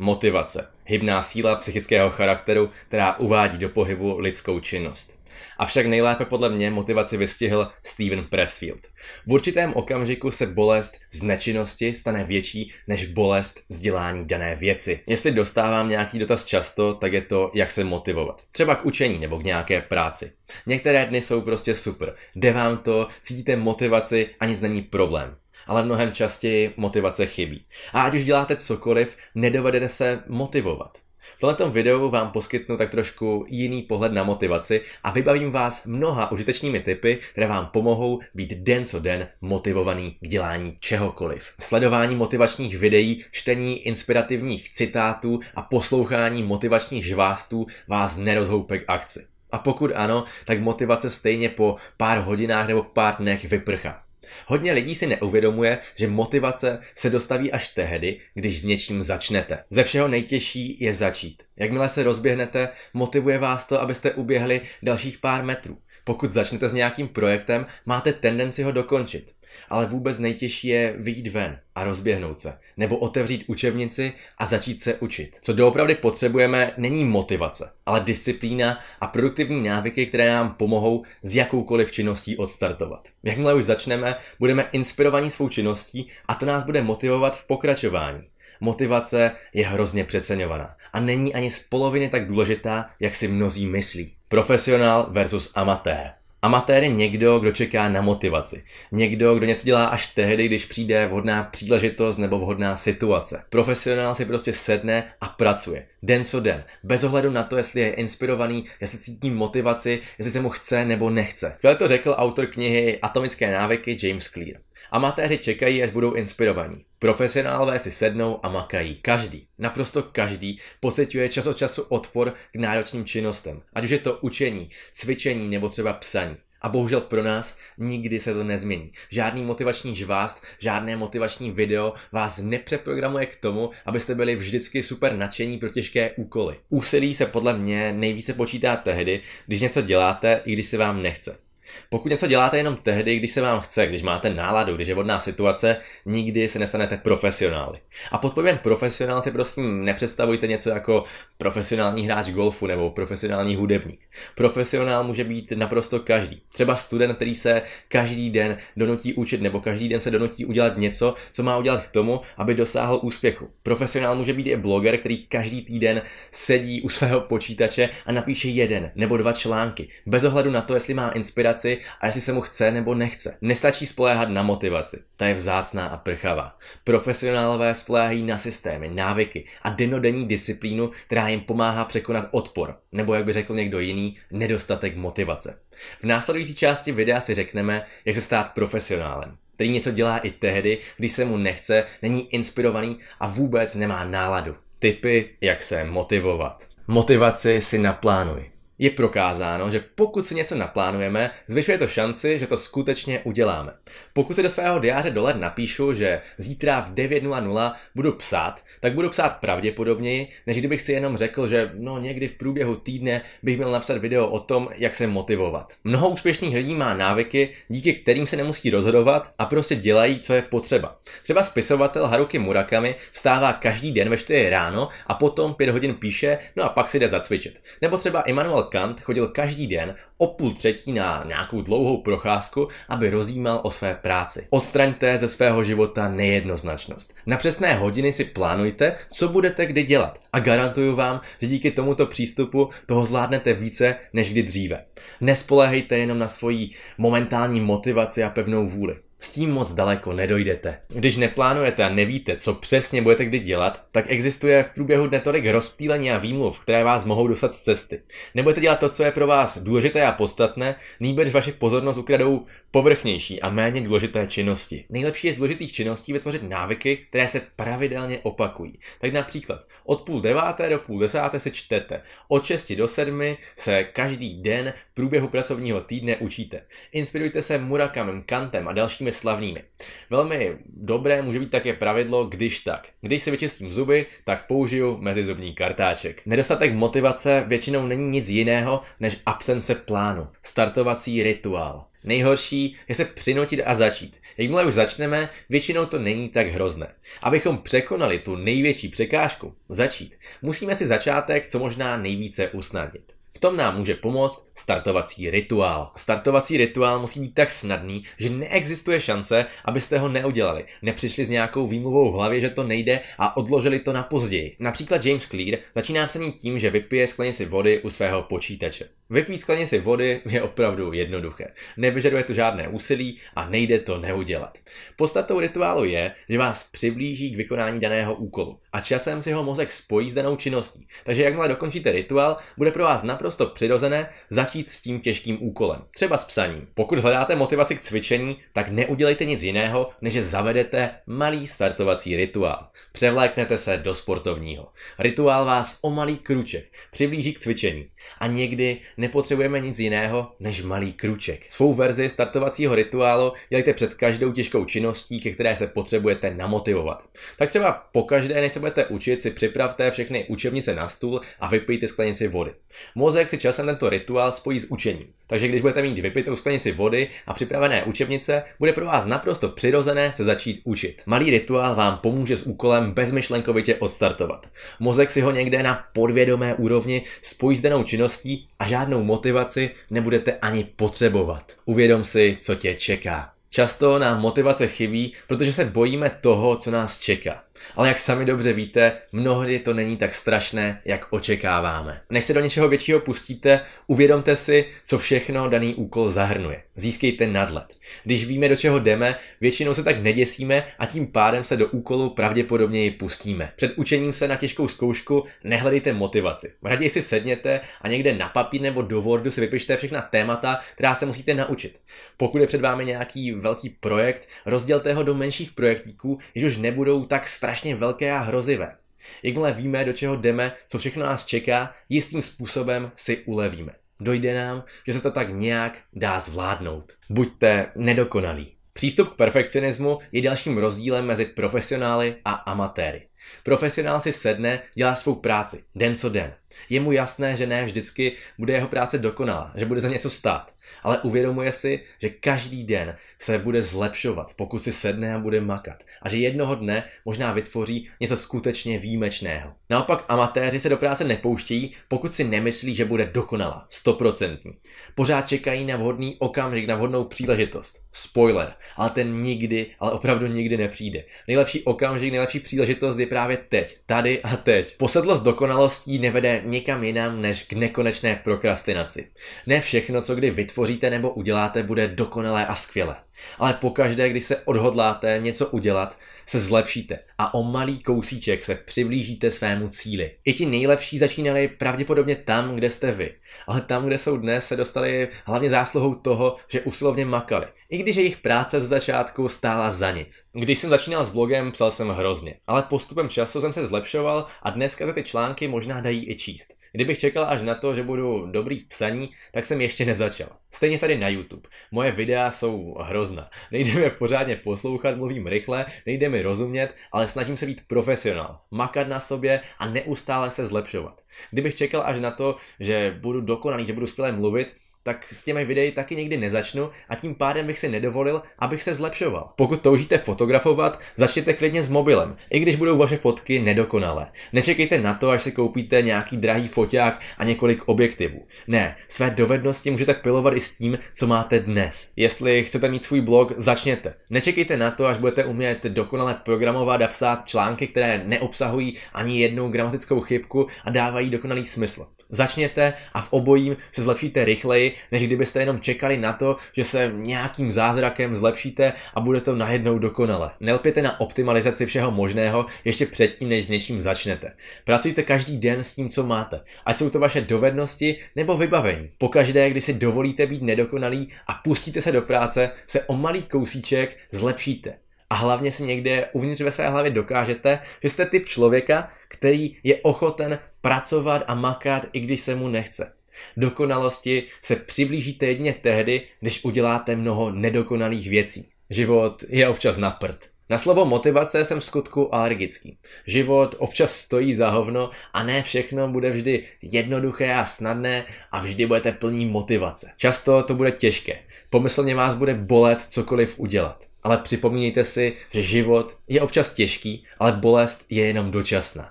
Motivace. Hybná síla psychického charakteru, která uvádí do pohybu lidskou činnost. Avšak nejlépe podle mě motivaci vystihl Steven Pressfield. V určitém okamžiku se bolest z nečinnosti stane větší než bolest z dělání dané věci. Jestli dostávám nějaký dotaz často, tak je to, jak se motivovat. Třeba k učení nebo k nějaké práci. Některé dny jsou prostě super. Jde vám to, cítíte motivaci a nic není problém ale mnohem častěji motivace chybí. A ať už děláte cokoliv, nedovedete se motivovat. V tomto videu vám poskytnu tak trošku jiný pohled na motivaci a vybavím vás mnoha užitečnými typy, které vám pomohou být den co den motivovaný k dělání čehokoliv. Sledování motivačních videí, čtení inspirativních citátů a poslouchání motivačních žvástů vás nerozhoupe k akci. A pokud ano, tak motivace stejně po pár hodinách nebo pár dnech vyprchá. Hodně lidí si neuvědomuje, že motivace se dostaví až tehdy, když s něčím začnete. Ze všeho nejtěžší je začít. Jakmile se rozběhnete, motivuje vás to, abyste uběhli dalších pár metrů. Pokud začnete s nějakým projektem, máte tendenci ho dokončit. Ale vůbec nejtěžší je vyjít ven a rozběhnout se, nebo otevřít učebnici a začít se učit. Co doopravdy potřebujeme, není motivace, ale disciplína a produktivní návyky, které nám pomohou s jakoukoliv činností odstartovat. Jakmile už začneme, budeme inspirovaní svou činností a to nás bude motivovat v pokračování. Motivace je hrozně přeceňovaná a není ani z poloviny tak důležitá, jak si mnozí myslí. Profesionál versus amatér. Amatér je někdo, kdo čeká na motivaci. Někdo, kdo něco dělá až tehdy, když přijde vhodná příležitost nebo vhodná situace. Profesionál si prostě sedne a pracuje. Den co den. Bez ohledu na to, jestli je inspirovaný, jestli cítí motivaci, jestli se mu chce nebo nechce. Skvěle to řekl autor knihy Atomické návyky James Clear. Amatéři čekají, až budou inspirovaní. Profesionálové si sednou a makají. Každý, naprosto každý, pociťuje čas od času odpor k náročným činnostem, ať už je to učení, cvičení nebo třeba psaní. A bohužel pro nás nikdy se to nezmění. Žádný motivační žvást, žádné motivační video vás nepřeprogramuje k tomu, abyste byli vždycky super nadšení pro těžké úkoly. Úsilí se podle mě nejvíce počítá tehdy, když něco děláte, i když se vám nechce. Pokud něco děláte jenom tehdy, když se vám chce, když máte náladu, když je vodná situace, nikdy se nestanete profesionály. A pod pojmem profesionál si prostě nepředstavujte něco jako profesionální hráč golfu nebo profesionální hudebník. Profesionál může být naprosto každý. Třeba student, který se každý den donutí učit nebo každý den se donutí udělat něco, co má udělat k tomu, aby dosáhl úspěchu. Profesionál může být i bloger, který každý týden sedí u svého počítače a napíše jeden nebo dva články, bez ohledu na to, jestli má inspiraci motivaci a jestli se mu chce nebo nechce. Nestačí spoléhat na motivaci, ta je vzácná a prchavá. Profesionálové spoléhají na systémy, návyky a denodenní disciplínu, která jim pomáhá překonat odpor, nebo jak by řekl někdo jiný, nedostatek motivace. V následující části videa si řekneme, jak se stát profesionálem, který něco dělá i tehdy, když se mu nechce, není inspirovaný a vůbec nemá náladu. Tipy, jak se motivovat. Motivaci si naplánuj je prokázáno, že pokud si něco naplánujeme, zvyšuje to šanci, že to skutečně uděláme. Pokud si do svého diáře dolar napíšu, že zítra v 9.00 budu psát, tak budu psát pravděpodobněji, než kdybych si jenom řekl, že no někdy v průběhu týdne bych měl napsat video o tom, jak se motivovat. Mnoho úspěšných lidí má návyky, díky kterým se nemusí rozhodovat a prostě dělají, co je potřeba. Třeba spisovatel Haruki Murakami vstává každý den ve 4 ráno a potom 5 hodin píše, no a pak si jde zacvičit. Nebo třeba Emanuel. Kant chodil každý den o půl třetí na nějakou dlouhou procházku, aby rozjímal o své práci. Odstraňte ze svého života nejednoznačnost. Na přesné hodiny si plánujte, co budete kdy dělat a garantuju vám, že díky tomuto přístupu toho zvládnete více než kdy dříve. Nespoléhejte jenom na svoji momentální motivaci a pevnou vůli. S tím moc daleko nedojdete. Když neplánujete a nevíte, co přesně budete kdy dělat, tak existuje v průběhu dne tolik rozptýlení a výmluv, které vás mohou dostat z cesty. Nebudete dělat to, co je pro vás důležité a podstatné, nýbrž vaše pozornost ukradou povrchnější a méně důležité činnosti. Nejlepší je z důležitých činností vytvořit návyky, které se pravidelně opakují. Tak například od půl deváté do půl desáté se čtete, od 6 do 7 se každý den v průběhu pracovního týdne učíte. Inspirujte se Murakamem, Kantem a dalšími dalšími slavnými. Velmi dobré může být také pravidlo, když tak. Když si vyčistím zuby, tak použiju mezizubní kartáček. Nedostatek motivace většinou není nic jiného než absence plánu, startovací rituál. Nejhorší je se přinutit a začít. Jakmile už začneme, většinou to není tak hrozné. Abychom překonali tu největší překážku, začít, musíme si začátek co možná nejvíce usnadnit tom nám může pomoct startovací rituál. Startovací rituál musí být tak snadný, že neexistuje šance, abyste ho neudělali. Nepřišli s nějakou výmluvou v hlavě, že to nejde a odložili to na později. Například James Clear začíná psaní tím, že vypije sklenici vody u svého počítače. Vypít sklenici vody je opravdu jednoduché. Nevyžaduje to žádné úsilí a nejde to neudělat. Podstatou rituálu je, že vás přiblíží k vykonání daného úkolu a časem si ho mozek spojí s danou činností. Takže jakmile dokončíte rituál, bude pro vás naprosto naprosto přirozené začít s tím těžkým úkolem, třeba s psaním. Pokud hledáte motivaci k cvičení, tak neudělejte nic jiného, než že zavedete malý startovací rituál. Převléknete se do sportovního. Rituál vás o malý kruček přiblíží k cvičení. A někdy nepotřebujeme nic jiného než malý kruček. Svou verzi startovacího rituálu dělejte před každou těžkou činností, ke které se potřebujete namotivovat. Tak třeba pokaždé, než se budete učit, si připravte všechny učebnice na stůl a vypijte sklenici vody. Mozek si časem tento rituál spojí s učením. Takže když budete mít vypitou sklenici vody a připravené učebnice, bude pro vás naprosto přirozené se začít učit. Malý rituál vám pomůže s úkolem bezmyšlenkovitě odstartovat. Mozek si ho někde na podvědomé úrovni spojí s danou činností a žádnou motivaci nebudete ani potřebovat. Uvědom si, co tě čeká. Často nám motivace chybí, protože se bojíme toho, co nás čeká. Ale jak sami dobře víte, mnohdy to není tak strašné, jak očekáváme. Než se do něčeho většího pustíte, uvědomte si, co všechno daný úkol zahrnuje. Získejte nadhled. Když víme, do čeho jdeme, většinou se tak neděsíme a tím pádem se do úkolu pravděpodobně ji pustíme. Před učením se na těžkou zkoušku nehledejte motivaci. Raději si sedněte a někde na papír nebo do Wordu si vypište všechna témata, která se musíte naučit. Pokud je před vámi nějaký velký projekt, rozdělte ho do menších projektíků, jež už nebudou tak strašné strašně velké a hrozivé. Jakmile víme, do čeho jdeme, co všechno nás čeká, jistým způsobem si ulevíme. Dojde nám, že se to tak nějak dá zvládnout. Buďte nedokonalí. Přístup k perfekcionismu je dalším rozdílem mezi profesionály a amatéry. Profesionál si sedne, dělá svou práci, den co den. Je mu jasné, že ne vždycky bude jeho práce dokonalá, že bude za něco stát, ale uvědomuje si, že každý den se bude zlepšovat, pokud si sedne a bude makat a že jednoho dne možná vytvoří něco skutečně výjimečného. Naopak amatéři se do práce nepouštějí, pokud si nemyslí, že bude dokonalá, stoprocentní. Pořád čekají na vhodný okamžik, na vhodnou příležitost. Spoiler, ale ten nikdy, ale opravdu nikdy nepřijde. Nejlepší okamžik, nejlepší příležitost je právě teď, tady a teď. Posedlost dokonalostí nevede nikam jinam než k nekonečné prokrastinaci. Ne všechno, co kdy vytvoříte nebo uděláte, bude dokonalé a skvělé. Ale pokaždé, když se odhodláte něco udělat, se zlepšíte a o malý kousíček se přiblížíte svému cíli. I ti nejlepší začínali pravděpodobně tam, kde jste vy. Ale tam, kde jsou dnes, se dostali hlavně zásluhou toho, že usilovně makali. I když jejich práce z začátku stála za nic. Když jsem začínal s blogem, psal jsem hrozně. Ale postupem času jsem se zlepšoval a dneska se ty články možná dají i číst. Kdybych čekal až na to, že budu dobrý v psaní, tak jsem ještě nezačal. Stejně tady na YouTube. Moje videa jsou hrozná. Nejde mi pořádně poslouchat, mluvím rychle, nejde mi rozumět, ale snažím se být profesionál, makat na sobě a neustále se zlepšovat. Kdybych čekal až na to, že budu dokonalý, že budu skvěle mluvit, tak s těmi videí taky nikdy nezačnu a tím pádem bych si nedovolil, abych se zlepšoval. Pokud toužíte fotografovat, začněte klidně s mobilem, i když budou vaše fotky nedokonalé. Nečekejte na to, až si koupíte nějaký drahý foťák a několik objektivů. Ne, své dovednosti můžete pilovat i s tím, co máte dnes. Jestli chcete mít svůj blog, začněte. Nečekejte na to, až budete umět dokonale programovat a psát články, které neobsahují ani jednu gramatickou chybku a dávají dokonalý smysl. Začněte a v obojím se zlepšíte rychleji, než kdybyste jenom čekali na to, že se nějakým zázrakem zlepšíte a bude to najednou dokonale. Nelpěte na optimalizaci všeho možného ještě předtím, než s něčím začnete. Pracujte každý den s tím, co máte, ať jsou to vaše dovednosti nebo vybavení. Pokaždé, když si dovolíte být nedokonalý a pustíte se do práce, se o malý kousíček zlepšíte. A hlavně si někde uvnitř ve své hlavě dokážete, že jste typ člověka, který je ochoten pracovat a makat, i když se mu nechce. Dokonalosti se přiblížíte jedně tehdy, když uděláte mnoho nedokonalých věcí. Život je občas na prd. Na slovo motivace jsem v skutku alergický. Život občas stojí za hovno a ne všechno bude vždy jednoduché a snadné a vždy budete plní motivace. Často to bude těžké. Pomyslně vás bude bolet cokoliv udělat. Ale připomínejte si, že život je občas těžký, ale bolest je jenom dočasná.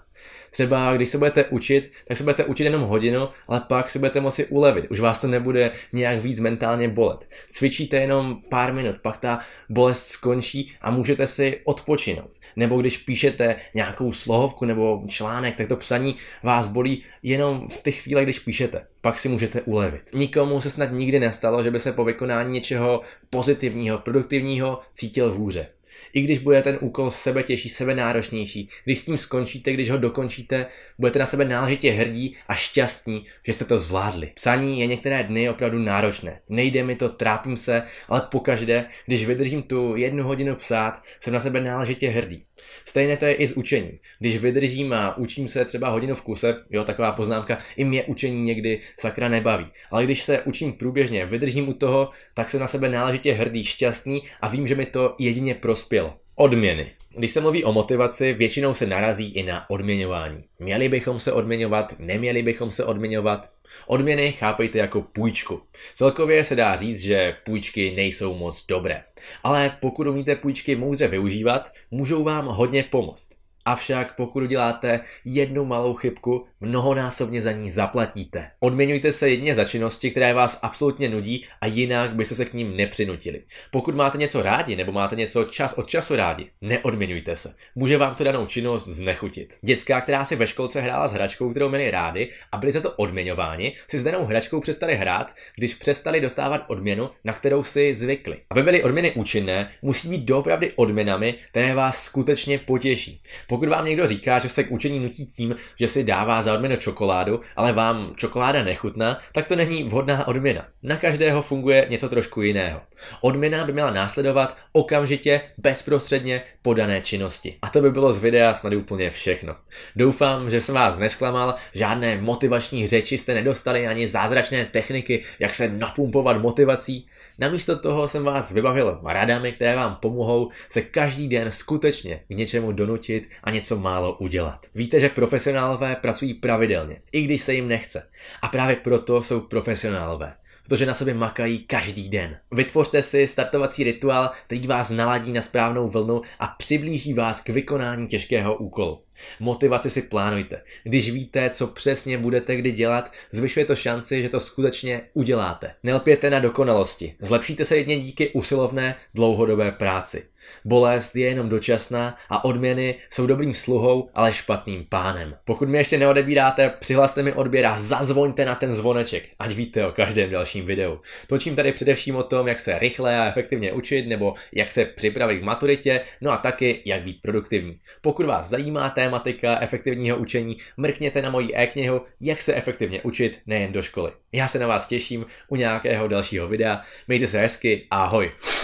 Třeba když se budete učit, tak se budete učit jenom hodinu, ale pak si budete moci ulevit. Už vás to nebude nějak víc mentálně bolet. Cvičíte jenom pár minut, pak ta bolest skončí a můžete si odpočinout. Nebo když píšete nějakou slohovku nebo článek, tak to psaní vás bolí jenom v těch chvíle, když píšete pak si můžete ulevit. Nikomu se snad nikdy nestalo, že by se po vykonání něčeho pozitivního, produktivního cítil hůře. I když bude ten úkol sebe těžší, sebe náročnější, když s tím skončíte, když ho dokončíte, budete na sebe náležitě hrdí a šťastní, že jste to zvládli. Psaní je některé dny opravdu náročné. Nejde mi to, trápím se, ale pokaždé, když vydržím tu jednu hodinu psát, jsem na sebe náležitě hrdý. Stejné to je i s učením. Když vydržím a učím se třeba hodinu v kuse, jo, taková poznámka, i mě učení někdy sakra nebaví. Ale když se učím průběžně, vydržím u toho, tak se na sebe náležitě hrdý, šťastný a vím, že mi to jedině prospělo. Odměny. Když se mluví o motivaci, většinou se narazí i na odměňování. Měli bychom se odměňovat, neměli bychom se odměňovat. Odměny chápejte jako půjčku. Celkově se dá říct, že půjčky nejsou moc dobré. Ale pokud umíte půjčky moudře využívat, můžou vám hodně pomoct. Avšak pokud uděláte jednu malou chybku, mnohonásobně za ní zaplatíte. Odměňujte se jedině za činnosti, které vás absolutně nudí a jinak byste se k ním nepřinutili. Pokud máte něco rádi nebo máte něco čas od času rádi, neodměňujte se. Může vám to danou činnost znechutit. Dětská, která si ve školce hrála s hračkou, kterou měli rádi a byli za to odměňováni, si s danou hračkou přestali hrát, když přestali dostávat odměnu, na kterou si zvykli. Aby byly odměny účinné, musí být doopravdy odměnami, které vás skutečně potěší. Pokud pokud vám někdo říká, že se k učení nutí tím, že si dává za odměnu čokoládu, ale vám čokoláda nechutná, tak to není vhodná odměna. Na každého funguje něco trošku jiného. Odměna by měla následovat okamžitě, bezprostředně po dané činnosti. A to by bylo z videa snad úplně všechno. Doufám, že jsem vás nesklamal, žádné motivační řeči jste nedostali ani zázračné techniky, jak se napumpovat motivací. Namísto toho jsem vás vybavil radami, které vám pomohou se každý den skutečně k něčemu donutit a něco málo udělat. Víte, že profesionálové pracují pravidelně, i když se jim nechce. A právě proto jsou profesionálové protože na sobě makají každý den. Vytvořte si startovací rituál, který vás naladí na správnou vlnu a přiblíží vás k vykonání těžkého úkolu. Motivaci si plánujte. Když víte, co přesně budete kdy dělat, zvyšuje to šanci, že to skutečně uděláte. Nelpěte na dokonalosti. Zlepšíte se jedně díky usilovné dlouhodobé práci. Bolest je jenom dočasná a odměny jsou dobrým sluhou, ale špatným pánem. Pokud mi ještě neodebíráte, přihlaste mi odběr a zazvoňte na ten zvoneček, ať víte o každém dalším videu. Točím tady především o tom, jak se rychle a efektivně učit nebo jak se připravit k maturitě, no a taky jak být produktivní. Pokud vás zajímá tématika efektivního učení, mrkněte na moji e-knihu Jak se efektivně učit nejen do školy. Já se na vás těším u nějakého dalšího videa. Mějte se hezky ahoj!